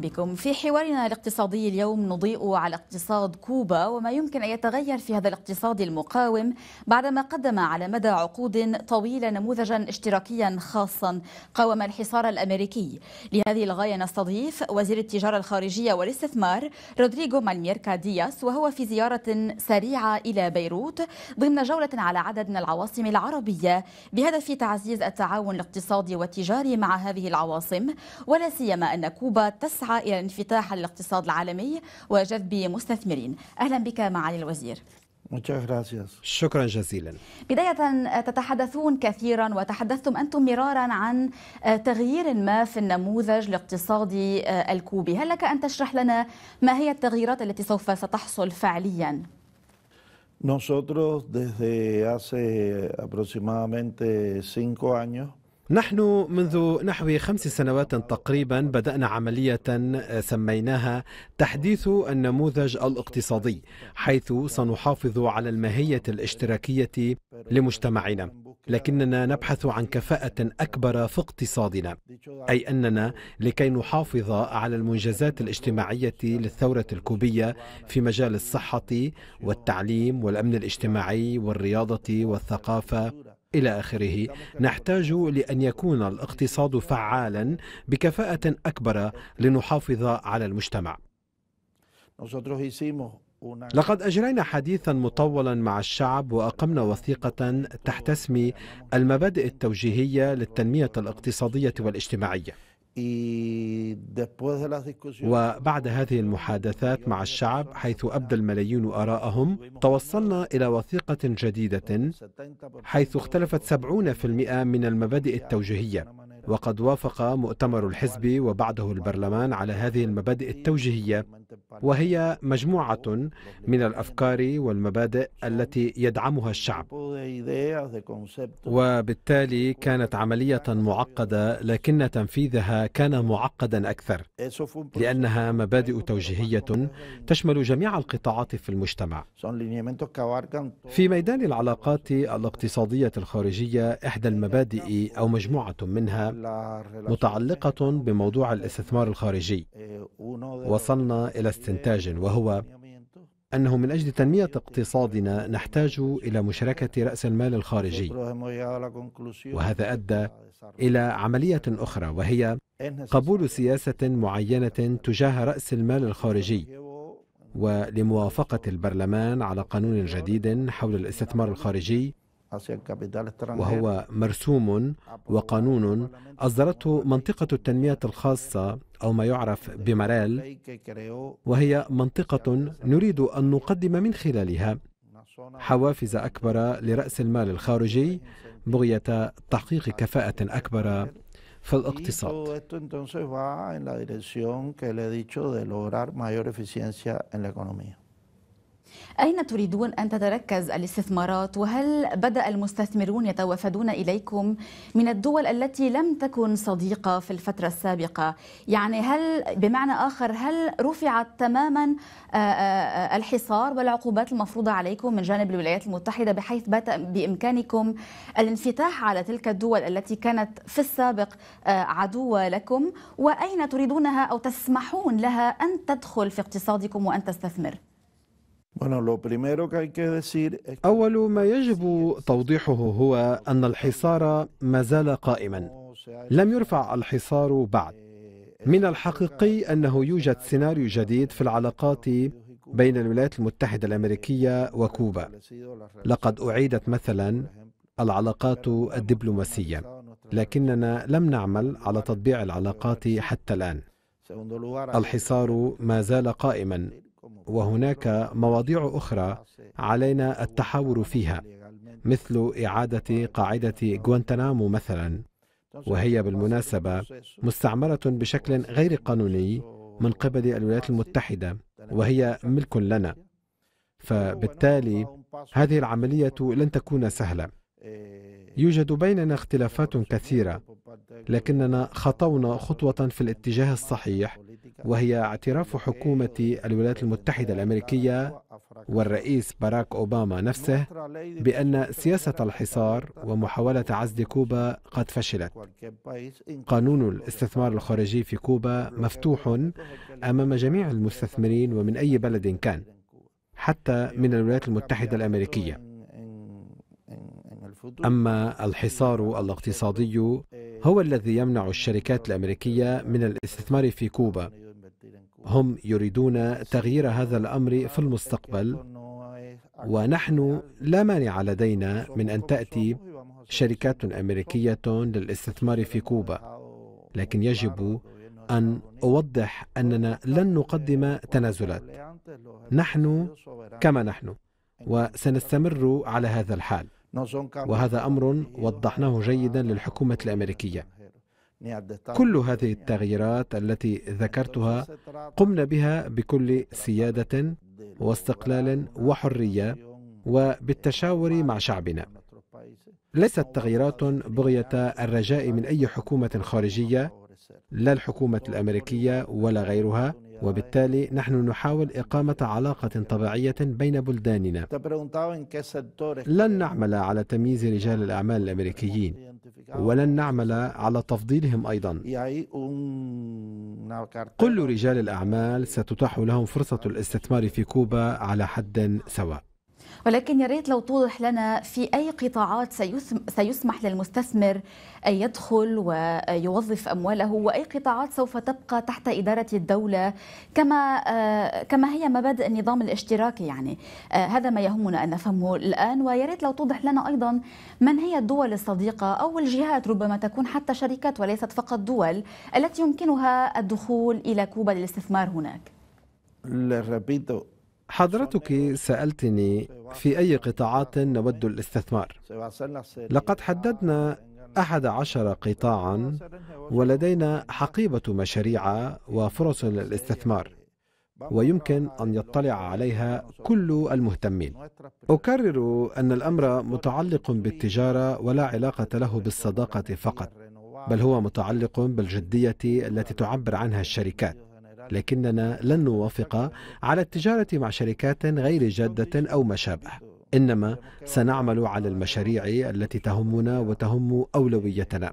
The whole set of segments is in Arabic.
بكم في حوارنا الاقتصادي اليوم نضيء على اقتصاد كوبا وما يمكن أن يتغير في هذا الاقتصاد المقاوم بعدما قدم على مدى عقود طويلة نموذجا اشتراكيا خاصا قاوم الحصار الأمريكي لهذه الغاية نستضيف وزير التجارة الخارجية والاستثمار رودريغو مالميركا دياس وهو في زيارة سريعة إلى بيروت ضمن جولة على عدد من العواصم العربية بهدف تعزيز التعاون الاقتصادي والتجاري مع هذه العواصم ولا سيما أن كوبا تسعى إلى انفتاح الاقتصاد العالمي وجذب مستثمرين أهلا بك معالي الوزير شكرا جزيلا بداية تتحدثون كثيرا وتحدثتم أنتم مرارا عن آه، تغيير ما في النموذج الاقتصادي آه، الكوبي هل لك أن تشرح لنا ما هي التغييرات التي سوف ستحصل فعليا؟ Nosotros desde hace aproximadamente cinco años نحن منذ نحو خمس سنوات تقريبا بدأنا عملية آه، سميناها تحديث النموذج الاقتصادي حيث سنحافظ على الماهية الاشتراكية لمجتمعنا لكننا نبحث عن كفاءة أكبر في اقتصادنا أي أننا لكي نحافظ على المنجزات الاجتماعية للثورة الكوبية في مجال الصحة والتعليم والأمن الاجتماعي والرياضة والثقافة إلى آخره نحتاج لأن يكون الاقتصاد فعالا بكفاءة أكبر لنحافظ على المجتمع لقد أجرينا حديثا مطولا مع الشعب وأقمنا وثيقة تحت اسم المبادئ التوجيهية للتنمية الاقتصادية والاجتماعية وبعد هذه المحادثات مع الشعب حيث أبدى الملايين آراءهم توصلنا إلى وثيقة جديدة حيث اختلفت 70% من المبادئ التوجيهية وقد وافق مؤتمر الحزب وبعده البرلمان على هذه المبادئ التوجيهية وهي مجموعة من الأفكار والمبادئ التي يدعمها الشعب وبالتالي كانت عملية معقدة لكن تنفيذها كان معقدا أكثر لأنها مبادئ توجيهية تشمل جميع القطاعات في المجتمع في ميدان العلاقات الاقتصادية الخارجية إحدى المبادئ أو مجموعة منها متعلقة بموضوع الاستثمار الخارجي وصلنا إلى استنتاج وهو أنه من أجل تنمية اقتصادنا نحتاج إلى مشاركة رأس المال الخارجي وهذا أدى إلى عملية أخرى وهي قبول سياسة معينة تجاه رأس المال الخارجي ولموافقة البرلمان على قانون جديد حول الاستثمار الخارجي وهو مرسوم وقانون أصدرته منطقة التنمية الخاصة أو ما يعرف بمرال وهي منطقة نريد أن نقدم من خلالها حوافز أكبر لرأس المال الخارجي بغية تحقيق كفاءة أكبر في الاقتصاد أين تريدون أن تتركز الاستثمارات وهل بدأ المستثمرون يتوافدون إليكم من الدول التي لم تكن صديقة في الفترة السابقة يعني هل بمعنى آخر هل رفعت تماما آه، آه، آه، الحصار والعقوبات المفروضة عليكم من جانب الولايات المتحدة بحيث بات بإمكانكم الانفتاح على تلك الدول التي كانت في السابق عدوة لكم وأين تريدونها أو تسمحون لها أن تدخل في اقتصادكم وأن تستثمر؟ أول ما يجب توضيحه هو أن الحصار ما زال قائما لم يرفع الحصار بعد من الحقيقي أنه يوجد سيناريو جديد في العلاقات بين الولايات المتحدة الأمريكية وكوبا لقد أعيدت مثلا العلاقات الدبلوماسية لكننا لم نعمل على تطبيع العلاقات حتى الآن الحصار ما زال قائما وهناك مواضيع اخرى علينا التحاور فيها مثل اعاده قاعده غوانتنامو مثلا وهي بالمناسبه مستعمره بشكل غير قانوني من قبل الولايات المتحده وهي ملك لنا فبالتالي هذه العمليه لن تكون سهله يوجد بيننا اختلافات كثيرة لكننا خطونا خطوة في الاتجاه الصحيح وهي اعتراف حكومة الولايات المتحدة الأمريكية والرئيس باراك أوباما نفسه بأن سياسة الحصار ومحاولة عزل كوبا قد فشلت قانون الاستثمار الخارجي في كوبا مفتوح أمام جميع المستثمرين ومن أي بلد كان حتى من الولايات المتحدة الأمريكية أما الحصار الاقتصادي هو الذي يمنع الشركات الأمريكية من الاستثمار في كوبا هم يريدون تغيير هذا الأمر في المستقبل ونحن لا مانع لدينا من أن تأتي شركات أمريكية للاستثمار في كوبا لكن يجب أن أوضح أننا لن نقدم تنازلات نحن كما نحن وسنستمر على هذا الحال وهذا امر وضحناه جيدا للحكومه الامريكيه كل هذه التغييرات التي ذكرتها قمنا بها بكل سياده واستقلال وحريه وبالتشاور مع شعبنا ليست تغييرات بغيه الرجاء من اي حكومه خارجيه لا الحكومه الامريكيه ولا غيرها وبالتالي نحن نحاول إقامة علاقة طبيعية بين بلداننا لن نعمل على تمييز رجال الأعمال الأمريكيين ولن نعمل على تفضيلهم أيضا كل رجال الأعمال ستتاح لهم فرصة الاستثمار في كوبا على حد سواء ولكن يا ريت لو توضح لنا في أي قطاعات سيسمح للمستثمر أن يدخل ويوظف أمواله وأي قطاعات سوف تبقى تحت إدارة الدولة كما آه، كما هي مبادئ النظام الاشتراكي يعني آه، هذا ما يهمنا أن نفهمه الآن ويا ريت لو توضح لنا أيضا من هي الدول الصديقة أو الجهات ربما تكون حتى شركات وليست فقط دول التي يمكنها الدخول إلى كوبا للاستثمار هناك. Les repito, حضرتك سألتني في أي قطاعات نود الاستثمار لقد حددنا أحد عشر قطاعا ولدينا حقيبة مشاريع وفرص للاستثمار ويمكن أن يطلع عليها كل المهتمين أكرر أن الأمر متعلق بالتجارة ولا علاقة له بالصداقة فقط بل هو متعلق بالجدية التي تعبر عنها الشركات لكننا لن نوافق على التجارة مع شركات غير جادة أو ما شابه إنما سنعمل على المشاريع التي تهمنا وتهم أولويتنا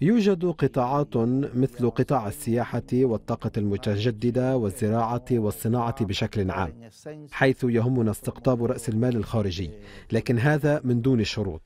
يوجد قطاعات مثل قطاع السياحة والطاقة المتجددة والزراعة والصناعة بشكل عام حيث يهمنا استقطاب رأس المال الخارجي لكن هذا من دون شروط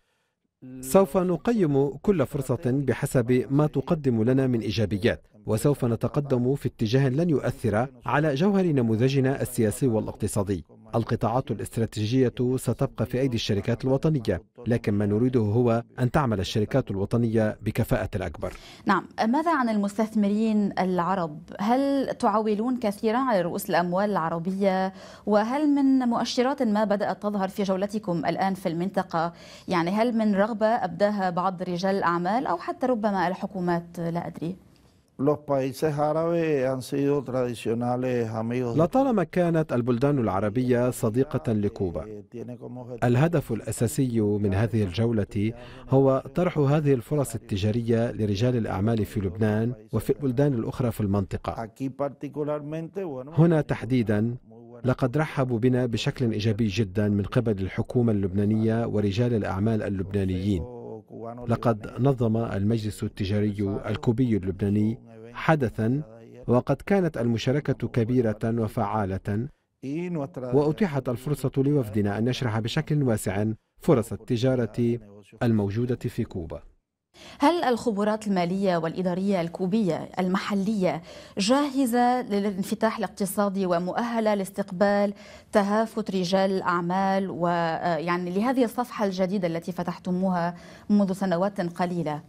سوف نقيم كل فرصة بحسب ما تقدم لنا من إيجابيات وسوف نتقدم في اتجاه لن يؤثر على جوهر نموذجنا السياسي والاقتصادي القطاعات الاستراتيجية ستبقى في أيدي الشركات الوطنية لكن ما نريده هو أن تعمل الشركات الوطنية بكفاءة الأكبر نعم ماذا عن المستثمرين العرب؟ هل تعولون كثيرا على رؤوس الأموال العربية؟ وهل من مؤشرات ما بدأت تظهر في جولتكم الآن في المنطقة؟ يعني هل من رغبة أبداها بعض رجال الأعمال أو حتى ربما الحكومات لا أدري؟ Los países árabes han sido tradicionales amigos. لطالما كانت البلدان العربية صديقة لكوبا. Eh, الهدف الأساسي من هذه الجولة هو طرح هذه الفرص التجارية لرجال الأعمال في لبنان وفي البلدان الأخرى في المنطقة. هنا تحديدا لقد رحبوا بنا بشكل إيجابي جدا من قبل الحكومة اللبنانية ورجال الأعمال اللبنانيين. لقد نظم المجلس التجاري الكوبي اللبناني حدثا وقد كانت المشاركة كبيرة وفعالة وأتيحت الفرصة لوفدنا أن نشرح بشكل واسع فرص التجارة الموجودة في كوبا هل الخبرات المالية والإدارية الكوبية المحلية جاهزة للانفتاح الاقتصادي ومؤهلة لاستقبال تهافت رجال الأعمال ويعني آه، لهذه الصفحة الجديدة التي فتحتموها منذ سنوات قليلة؟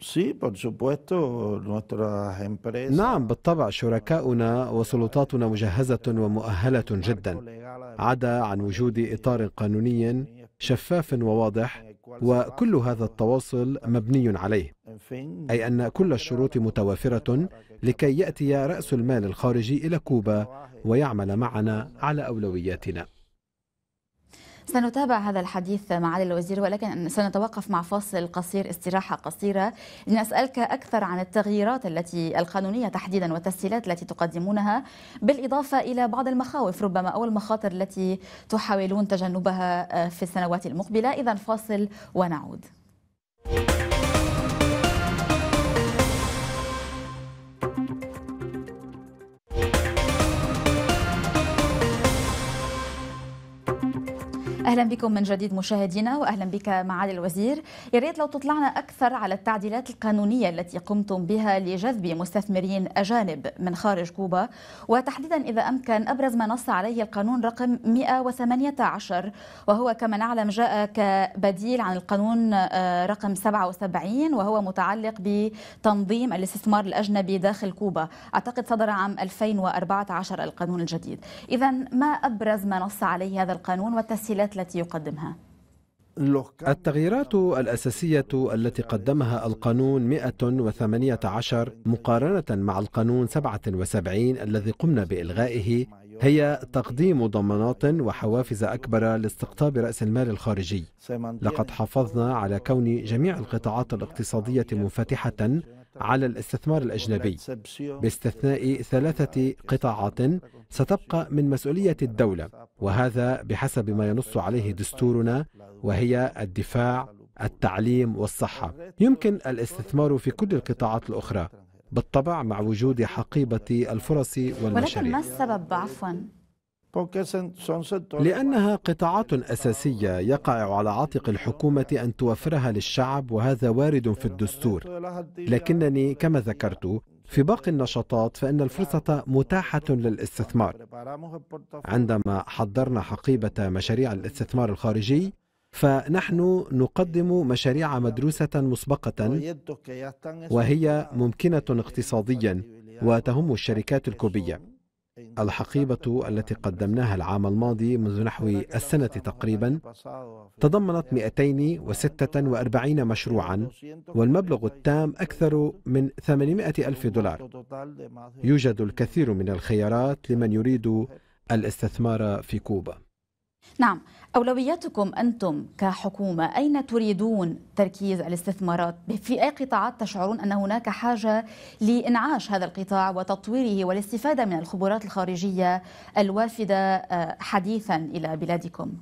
Sí, por supuesto, nuestras empresas. نعم بالطبع شركاؤنا وسلطاتنا مجهزة ومؤهلة جدا عدا عن وجود إطار قانوني شفاف وواضح وكل هذا التواصل مبني عليه أي أن كل الشروط متوافرة لكي يأتي رأس المال الخارجي إلى كوبا ويعمل معنا على أولوياتنا سنتابع هذا الحديث معالي الوزير ولكن سنتوقف مع فاصل قصير استراحة قصيرة لنسألك أكثر عن التغييرات التي القانونية تحديدا والتسهيلات التي تقدمونها بالإضافة إلى بعض المخاوف ربما أو المخاطر التي تحاولون تجنبها آه، في السنوات المقبلة إذا فاصل ونعود. thank you اهلا بكم من جديد مشاهدينا واهلا بك معالي الوزير يا ريت لو تطلعنا اكثر على التعديلات القانونيه التي قمتم بها لجذب مستثمرين اجانب من خارج كوبا وتحديدا اذا امكن ابرز ما نص عليه القانون رقم 118 وهو كما نعلم جاء كبديل عن القانون آه، رقم 77 وهو متعلق بتنظيم الاستثمار الاجنبي داخل كوبا اعتقد صدر عام 2014 القانون الجديد اذا ما ابرز ما نص عليه هذا القانون والتسهيلات التغييرات التي يقدمها؟ التغييرات الأساسية التي قدمها القانون 118 مقارنة مع القانون 77 الذي قمنا بإلغائه هي تقديم ضمانات وحوافز أكبر لاستقطاب رأس المال الخارجي لقد حافظنا على كون جميع القطاعات الاقتصادية منفتحة على الاستثمار الأجنبي باستثناء ثلاثة قطاعات ستبقى من مسؤولية الدولة وهذا بحسب ما ينص عليه دستورنا وهي الدفاع التعليم والصحة يمكن الاستثمار في كل القطاعات الأخرى بالطبع مع وجود حقيبة الفرص والمشاريع ولكن ما السبب عفوا؟ لأنها قطاعات أساسية يقع على عاتق الحكومة أن توفرها للشعب وهذا وارد في الدستور لكنني كما ذكرت في باقي النشاطات فإن الفرصة متاحة للاستثمار عندما حضرنا حقيبة مشاريع الاستثمار الخارجي فنحن نقدم مشاريع مدروسة مسبقة وهي ممكنة اقتصاديا وتهم الشركات الكوبية الحقيبة التي قدمناها العام الماضي منذ نحو السنة تقريبا تضمنت 246 مشروعا والمبلغ التام أكثر من 800 ألف دولار يوجد الكثير من الخيارات لمن يريد الاستثمار في كوبا نعم أولوياتكم أنتم كحكومة أين تريدون تركيز الاستثمارات في أي قطاعات تشعرون أن هناك حاجة لإنعاش هذا القطاع وتطويره والاستفادة من الخبرات الخارجية الوافدة آه، حديثا إلى بلادكم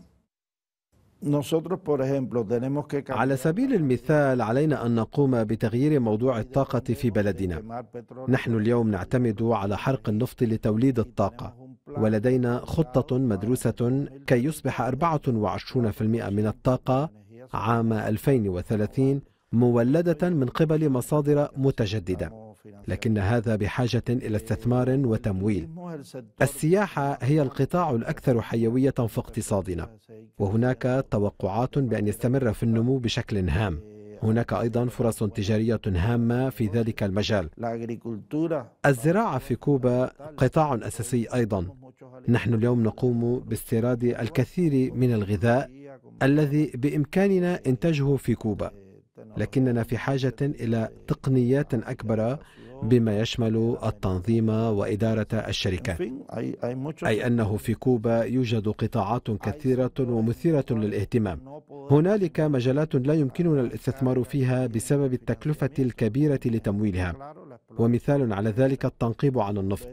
على سبيل المثال علينا أن نقوم بتغيير موضوع الطاقة في بلدنا نحن اليوم نعتمد على حرق النفط لتوليد الطاقة ولدينا خطة مدروسة كي يصبح 24% من الطاقة عام 2030 مولدة من قبل مصادر متجددة لكن هذا بحاجة إلى استثمار وتمويل السياحة هي القطاع الأكثر حيوية في اقتصادنا وهناك توقعات بأن يستمر في النمو بشكل هام هناك أيضا فرص تجارية هامة في ذلك المجال الزراعة في كوبا قطاع أساسي أيضا نحن اليوم نقوم باستيراد الكثير من الغذاء الذي بإمكاننا إنتاجه في كوبا لكننا في حاجة إلى تقنيات أكبر بما يشمل التنظيم وإدارة الشركات أي أنه في كوبا يوجد قطاعات كثيرة ومثيرة للاهتمام هنالك مجالات لا يمكننا الاستثمار فيها بسبب التكلفة الكبيرة لتمويلها ومثال على ذلك التنقيب عن النفط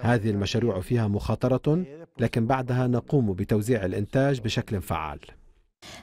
هذه المشاريع فيها مخاطرة لكن بعدها نقوم بتوزيع الإنتاج بشكل فعال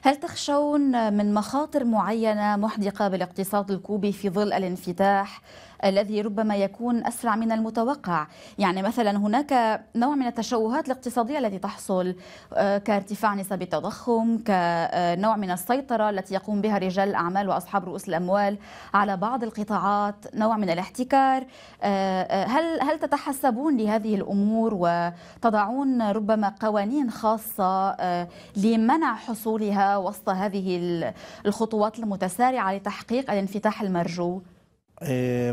هل تخشون من مخاطر معينة محدقة بالاقتصاد الكوبي في ظل الانفتاح الذي ربما يكون أسرع من المتوقع يعني مثلا هناك نوع من التشوهات الاقتصادية التي تحصل آه، كارتفاع نسب التضخم كنوع آه، من السيطرة التي يقوم بها رجال الأعمال وأصحاب رؤوس الأموال على بعض القطاعات نوع من الاحتكار آه، هل هل تتحسبون لهذه الأمور وتضعون ربما قوانين خاصة لمنع حصولها وسط هذه الخطوات المتسارعة لتحقيق الانفتاح المرجو؟ Eh,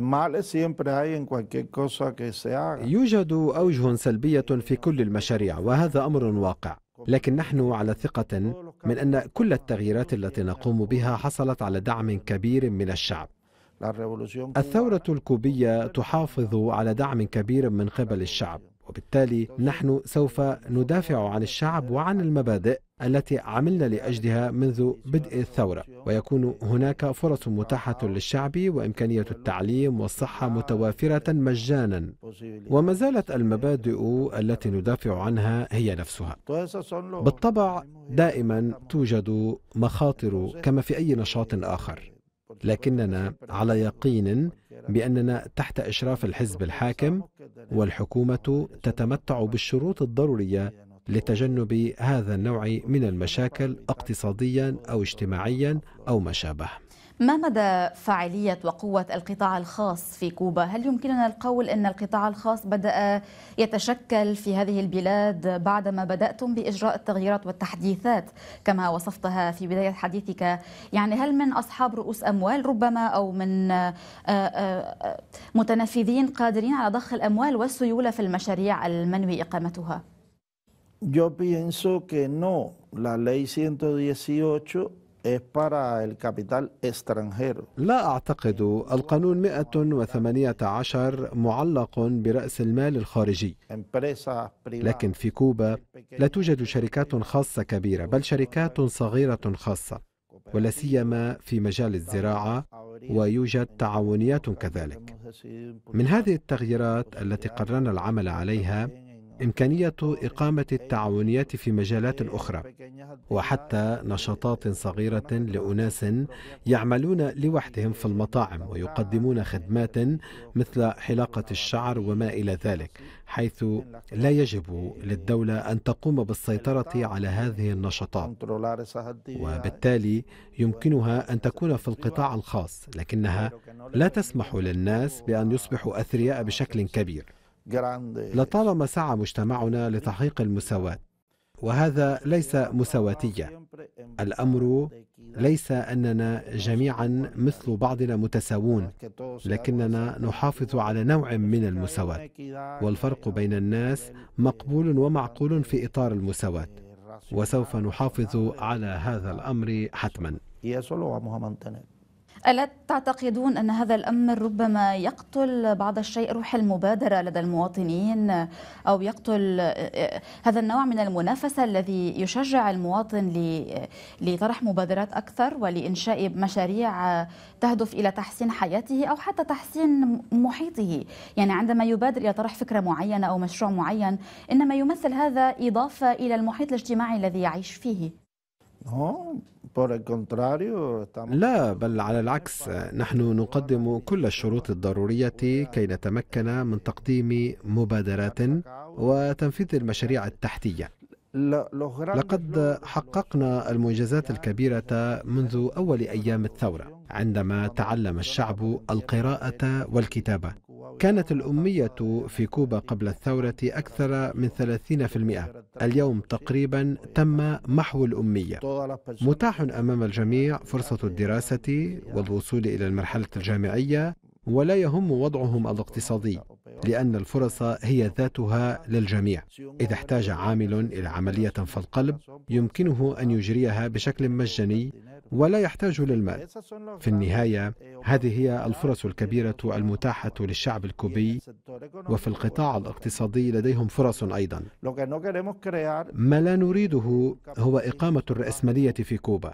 يوجد أوجه سلبية في كل المشاريع وهذا أمر واقع لكن نحن على ثقة من أن كل التغييرات التي نقوم بها حصلت على دعم كبير من الشعب الثورة الكوبية تحافظ على دعم كبير من قبل الشعب وبالتالي نحن سوف ندافع عن الشعب وعن المبادئ التي عملنا لاجلها منذ بدء الثوره ويكون هناك فرص متاحه للشعب وامكانيه التعليم والصحه متوافره مجانا وما زالت المبادئ التي ندافع عنها هي نفسها بالطبع دائما توجد مخاطر كما في اي نشاط اخر لكننا على يقين باننا تحت اشراف الحزب الحاكم والحكومه تتمتع بالشروط الضروريه لتجنب هذا النوع من المشاكل اقتصاديا او اجتماعيا او ما شابه ما مدى فاعلية وقوة القطاع الخاص في كوبا؟ هل يمكننا القول أن القطاع الخاص بدأ يتشكل في هذه البلاد بعدما بدأتم بإجراء التغييرات والتحديثات كما وصفتها في بداية حديثك يعني هل من أصحاب رؤوس أموال ربما أو من آه، آه، آه، متنفذين قادرين على ضخ الأموال والسيولة في المشاريع المنوي إقامتها؟ Yo pienso que no, la ley 118 لا أعتقد القانون 118 معلق برأس المال الخارجي لكن في كوبا لا توجد شركات خاصة كبيرة بل شركات صغيرة خاصة ولا سيما في مجال الزراعة ويوجد تعاونيات كذلك من هذه التغييرات التي قررنا العمل عليها إمكانية إقامة التعاونيات في مجالات أخرى وحتى نشاطات صغيرة لأناس يعملون لوحدهم في المطاعم ويقدمون خدمات مثل حلاقة الشعر وما إلى ذلك حيث لا يجب للدولة أن تقوم بالسيطرة على هذه النشاطات وبالتالي يمكنها أن تكون في القطاع الخاص لكنها لا تسمح للناس بأن يصبحوا أثرياء بشكل كبير لطالما سعى مجتمعنا لتحقيق المساواة وهذا ليس مساواتية الأمر ليس أننا جميعا مثل بعضنا متساوون لكننا نحافظ على نوع من المساواة والفرق بين الناس مقبول ومعقول في إطار المساواة وسوف نحافظ على هذا الأمر حتما ألا تعتقدون أن هذا الأمر ربما يقتل بعض الشيء روح المبادرة لدى المواطنين أو يقتل هذا النوع من المنافسة الذي يشجع المواطن لطرح مبادرات أكثر ولإنشاء مشاريع تهدف إلى تحسين حياته أو حتى تحسين محيطه يعني عندما يبادر إلى طرح فكرة معينة أو مشروع معين إنما يمثل هذا إضافة إلى المحيط الاجتماعي الذي يعيش فيه اه، لا بل على العكس نحن نقدم كل الشروط الضرورية كي نتمكن من تقديم مبادرات وتنفيذ المشاريع التحتية لقد حققنا المنجزات الكبيرة منذ أول أيام الثورة عندما تعلم الشعب القراءة والكتابة كانت الأمية في كوبا قبل الثورة أكثر من 30% اليوم تقريبا تم محو الأمية متاح أمام الجميع فرصة الدراسة والوصول إلى المرحلة الجامعية ولا يهم وضعهم الاقتصادي لأن الفرص هي ذاتها للجميع إذا احتاج عامل إلى عملية في القلب يمكنه أن يجريها بشكل مجاني ولا يحتاج للمال في النهايه هذه هي الفرص الكبيره المتاحه للشعب الكوبي وفي القطاع الاقتصادي لديهم فرص ايضا ما لا نريده هو اقامه الراسماليه في كوبا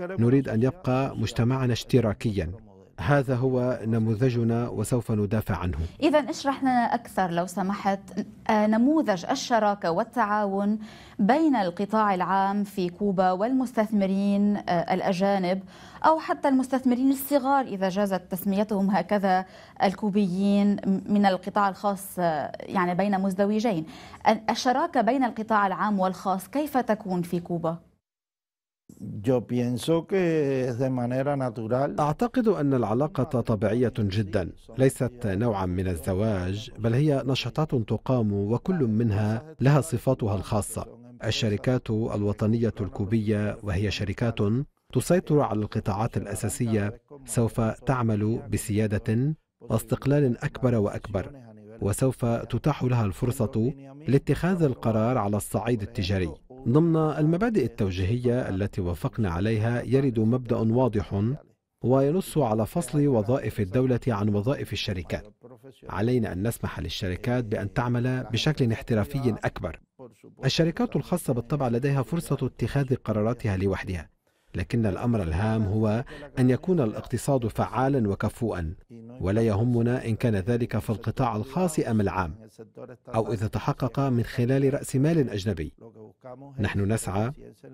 نريد ان يبقى مجتمعنا اشتراكيا هذا هو نموذجنا وسوف ندافع عنه إذا اشرح لنا أكثر لو سمحت آه، نموذج الشراكة والتعاون بين القطاع العام في كوبا والمستثمرين آه، الأجانب أو حتى المستثمرين الصغار إذا جازت تسميتهم هكذا الكوبيين من القطاع الخاص آه، يعني بين مزدوجين الشراكة بين القطاع العام والخاص كيف تكون في كوبا؟ أعتقد أن العلاقة طبيعية جدا ليست نوعا من الزواج بل هي نشاطات تقام وكل منها لها صفاتها الخاصة الشركات الوطنية الكوبية وهي شركات تسيطر على القطاعات الأساسية سوف تعمل بسيادة واستقلال أكبر وأكبر وسوف تتاح لها الفرصة لاتخاذ القرار على الصعيد التجاري ضمن المبادئ التوجيهية التي وافقنا عليها يرد مبدأ واضح وينص على فصل وظائف الدولة عن وظائف الشركات. علينا أن نسمح للشركات بأن تعمل بشكل احترافي أكبر. الشركات الخاصة بالطبع لديها فرصة اتخاذ قراراتها لوحدها، لكن الأمر الهام هو أن يكون الاقتصاد فعالا وكفوءا ولا يهمنا إن كان ذلك في القطاع الخاص أم العام أو إذا تحقق من خلال رأس مال أجنبي نحن نسعى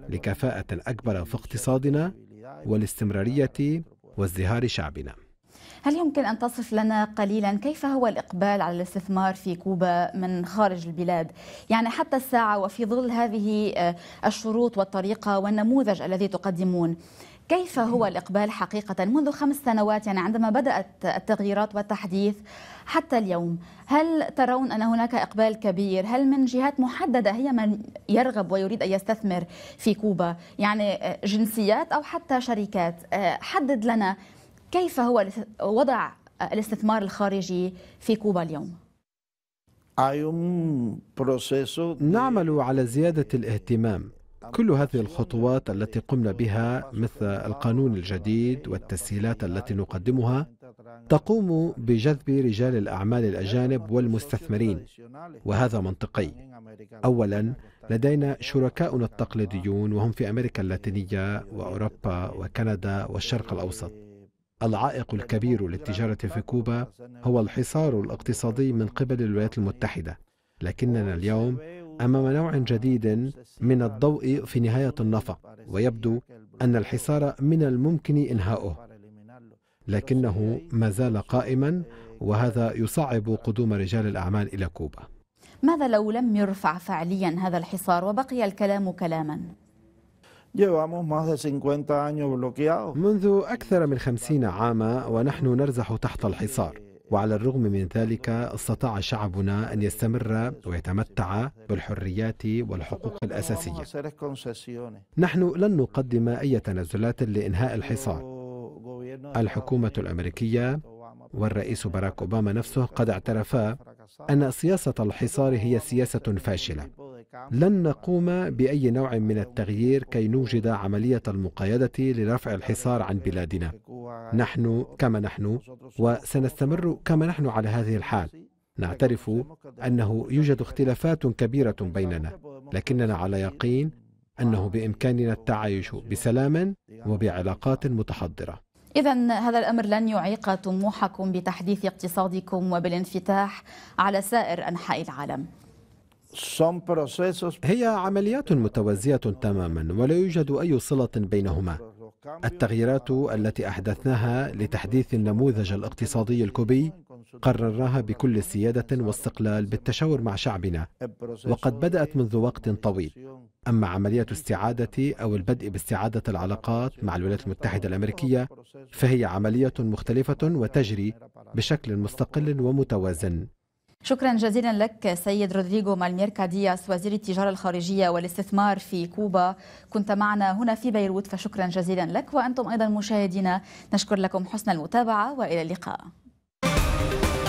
لكفاءة أكبر في اقتصادنا والاستمرارية وازدهار شعبنا هل يمكن أن تصف لنا قليلا كيف هو الإقبال على الاستثمار في كوبا من خارج البلاد يعني حتى الساعة وفي ظل هذه آه، الشروط والطريقة والنموذج الذي تقدمون كيف هو الإقبال حقيقة منذ خمس سنوات يعني عندما بدأت التغييرات والتحديث حتى اليوم هل ترون أن هناك إقبال كبير هل من جهات محددة هي من يرغب ويريد أن يستثمر في كوبا يعني آه، جنسيات أو حتى شركات آه، حدد لنا كيف هو وضع الاستثمار الخارجي في كوبا اليوم؟ نعمل على زيادة الاهتمام كل هذه الخطوات التي قمنا بها مثل القانون الجديد والتسهيلات التي نقدمها تقوم بجذب رجال الاعمال الاجانب والمستثمرين وهذا منطقي اولا لدينا شركاؤنا التقليديون وهم في امريكا اللاتينيه واوروبا وكندا والشرق الاوسط العائق الكبير للتجارة في كوبا هو الحصار الاقتصادي من قبل الولايات المتحدة لكننا اليوم أمام نوع جديد من الضوء في نهاية النفق ويبدو أن الحصار من الممكن إنهاؤه لكنه ما زال قائما وهذا يصعب قدوم رجال الأعمال إلى كوبا ماذا لو لم يرفع فعليا هذا الحصار وبقي الكلام كلاما؟ منذ أكثر من خمسين عاما ونحن نرزح تحت الحصار وعلى الرغم من ذلك استطاع شعبنا أن يستمر ويتمتع بالحريات والحقوق الأساسية نحن لن نقدم أي تنازلات لإنهاء الحصار الحكومة الأمريكية والرئيس باراك أوباما نفسه قد اعترفا أن سياسة الحصار هي سياسة فاشلة نعم. لن نقوم بأي نوع من التغيير كي نوجد عملية المقايدة لرفع الحصار عن بلادنا نحن كما نحن وسنستمر كما نحن على هذه الحال نعترف أنه يوجد اختلافات كبيرة بيننا لكننا على يقين أنه بإمكاننا التعايش بسلام وبعلاقات متحضرة إذا هذا الأمر لن يعيق طموحكم بتحديث اقتصادكم وبالانفتاح على سائر أنحاء العالم هي عمليات متوازية تماما ولا يوجد أي صلة بينهما التغييرات التي أحدثناها لتحديث النموذج الاقتصادي الكوبي قررناها بكل سيادة واستقلال بالتشاور مع شعبنا وقد بدأت منذ وقت طويل أما عملية استعادة أو البدء باستعادة العلاقات مع الولايات المتحدة الأمريكية فهي عملية مختلفة وتجري بشكل مستقل ومتوازن شكرا جزيلا لك سيد رودريغو مالميركا دياس وزير التجارة الخارجية والاستثمار في كوبا كنت معنا هنا في بيروت فشكرا جزيلا لك وأنتم أيضا مشاهدينا نشكر لكم حسن المتابعة وإلى اللقاء